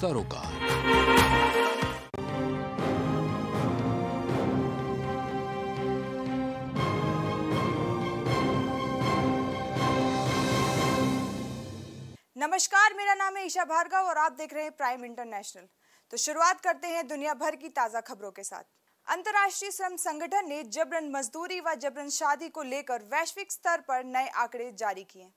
सरोकार नमस्कार मेरा नाम है ईशा भार्गव और आप देख रहे हैं प्राइम इंटरनेशनल तो शुरुआत करते हैं दुनिया भर की ताज़ा खबरों के साथ अंतर्राष्ट्रीय श्रम संगठन ने जबरन मजदूरी व जबरन शादी को लेकर वैश्विक स्तर पर नए आंकड़े जारी किए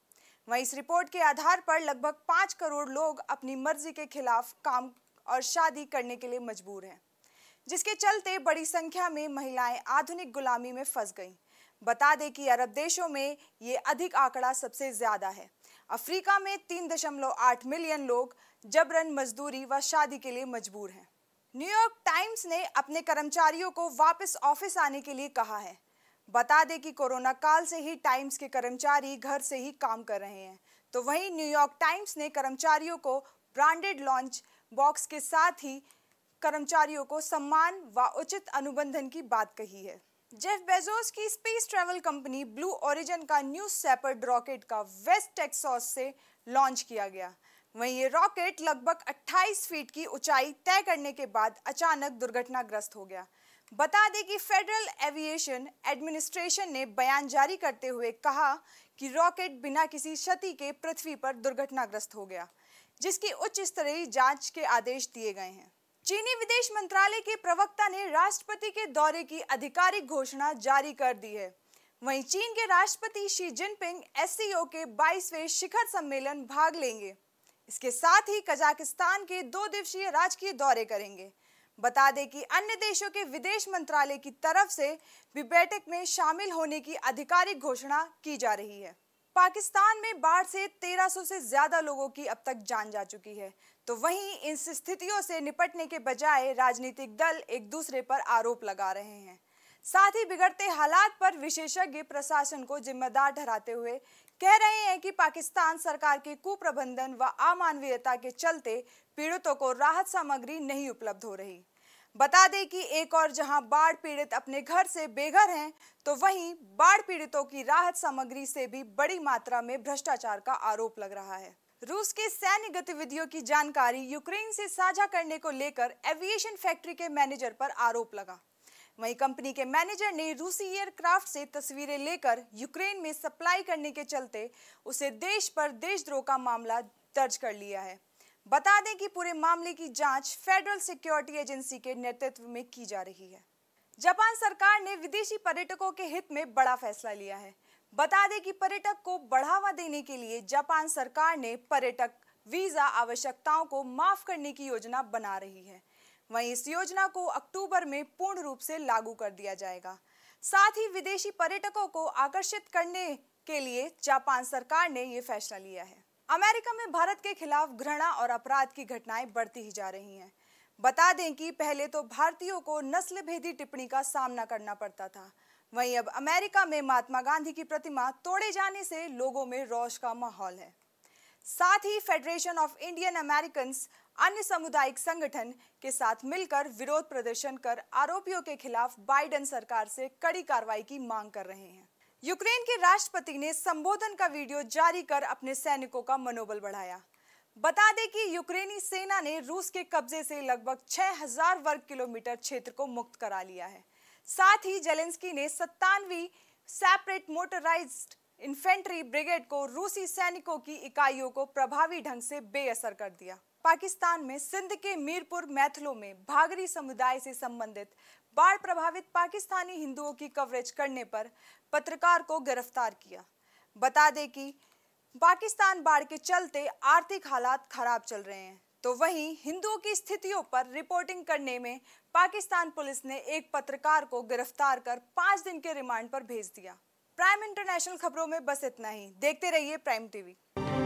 वहीं इस रिपोर्ट के आधार पर लगभग पाँच करोड़ लोग अपनी मर्जी के खिलाफ काम और शादी करने के लिए मजबूर हैं जिसके चलते बड़ी संख्या में महिलाएं आधुनिक गुलामी में फंस गईं बता दें कि अरब देशों में ये अधिक आंकड़ा सबसे ज़्यादा है अफ्रीका में तीन दशमलव आठ मिलियन लोग जबरन मजदूरी व शादी के लिए मजबूर हैं न्यूयॉर्क टाइम्स ने अपने कर्मचारियों को वापस ऑफिस आने के लिए कहा है बता दें कि कोरोना काल से ही टाइम्स के कर्मचारी घर से ही काम कर रहे हैं तो वहीं न्यूयॉर्क टाइम्स ने कर्मचारियों को ब्रांडेड लॉन्च बॉक्स के साथ ही कर्मचारियों को सम्मान व उचित अनुबंधन की बात कही है जेफ बेजोस की space travel company Blue Origin का न्यू सेपर्ड रॉकेट का वेस्ट टेक्सास से लॉन्च किया गया वहीं ये रॉकेट लगभग 28 फीट की ऊंचाई तय करने के बाद अचानक दुर्घटनाग्रस्त हो गया बता दें कि फेडरल एविएशन एडमिनिस्ट्रेशन ने बयान जारी करते हुए कहा कि रॉकेट बिना किसी क्षति के पृथ्वी पर दुर्घटनाग्रस्त हो गया जिसकी उच्च स्तरीय जांच के आदेश दिए गए हैं चीनी विदेश मंत्रालय के प्रवक्ता ने राष्ट्रपति के दौरे की आधिकारिक घोषणा जारी कर दी है वहीं चीन के राष्ट्रपति शी जिनपिंग एस के 22वें शिखर सम्मेलन भाग लेंगे इसके साथ ही कजाकिस्तान के दो दिवसीय राजकीय दौरे करेंगे बता दें कि अन्य देशों के विदेश मंत्रालय की तरफ से भी बैठक में शामिल होने की आधिकारिक घोषणा की जा रही है पाकिस्तान में बाढ़ से 1300 से ज्यादा लोगों की अब तक जान जा चुकी है तो वहीं इन स्थितियों से निपटने के बजाय राजनीतिक दल एक दूसरे पर आरोप लगा रहे हैं साथ ही बिगड़ते हालात पर विशेषज्ञ प्रशासन को जिम्मेदार ठहराते हुए कह रहे हैं कि पाकिस्तान सरकार के कुप्रबंधन व अमानवीयता के चलते पीड़ितों को राहत सामग्री नहीं उपलब्ध हो रही बता दें कि एक और जहां बाढ़ पीड़ित अपने घर से बेघर हैं तो वहीं बाढ़ पीड़ितों की राहत सामग्री से भी बड़ी मात्रा में भ्रष्टाचार का आरोप लग रहा है रूस की सैन्य गतिविधियों की जानकारी यूक्रेन से साझा करने को लेकर एविएशन फैक्ट्री के मैनेजर पर आरोप लगा वहीं कंपनी के मैनेजर ने रूसी एयरक्राफ्ट से तस्वीरें लेकर यूक्रेन में सप्लाई करने के चलते उसे देश पर देशद्रोह का मामला दर्ज कर लिया है बता दें कि पूरे मामले की जांच फेडरल सिक्योरिटी एजेंसी के नेतृत्व में की जा रही है जापान सरकार ने विदेशी पर्यटकों के हित में बड़ा फैसला लिया है बता दें कि पर्यटक को बढ़ावा देने के लिए जापान सरकार ने पर्यटक वीजा आवश्यकताओं को माफ करने की योजना बना रही है वहीं इस योजना को अक्टूबर में पूर्ण रूप से लागू कर दिया जाएगा साथ ही विदेशी पर्यटकों को आकर्षित करने के लिए जापान सरकार ने ये फैसला लिया है अमेरिका में भारत के खिलाफ घृणा और अपराध की घटनाएं बढ़ती ही जा रही हैं बता दें कि पहले तो भारतीयों को नस्ल भेदी टिप्पणी का सामना करना पड़ता था वहीं अब अमेरिका में महात्मा गांधी की प्रतिमा तोड़े जाने से लोगों में रोष का माहौल है साथ ही फेडरेशन ऑफ इंडियन अमेरिकन अन्य सामुदायिक संगठन के साथ मिलकर विरोध प्रदर्शन कर आरोपियों के खिलाफ बाइडन सरकार से कड़ी कार्रवाई की मांग कर रहे हैं यूक्रेन के राष्ट्रपति ने संबोधन का वीडियो जारी कर अपने सैनिकों का मनोबल बढ़ाया बता दें कि यूक्रेनी सेना ने रूस के कब्जे से लगभग 6000 वर्ग किलोमीटर क्षेत्र को मुक्त करा लिया है साथ ही जेलेंस्की ने सत्तानवी सेपरेट मोटराइज्ड इन्फेंट्री ब्रिगेड को रूसी सैनिकों की इकाइयों को प्रभावी ढंग से बेअसर कर दिया पाकिस्तान में सिंध के मीरपुर मैथलों में भागरी समुदाय से संबंधित बाढ़ प्रभावित पाकिस्तानी हिंदुओं की कवरेज करने पर पत्रकार को गिरफ्तार किया बता दें कि पाकिस्तान बाढ़ के चलते आर्थिक हालात खराब चल रहे हैं तो वहीं हिंदुओं की स्थितियों पर रिपोर्टिंग करने में पाकिस्तान पुलिस ने एक पत्रकार को गिरफ्तार कर पांच दिन के रिमांड पर भेज दिया प्राइम इंटरनेशनल खबरों में बस इतना ही देखते रहिए प्राइम टीवी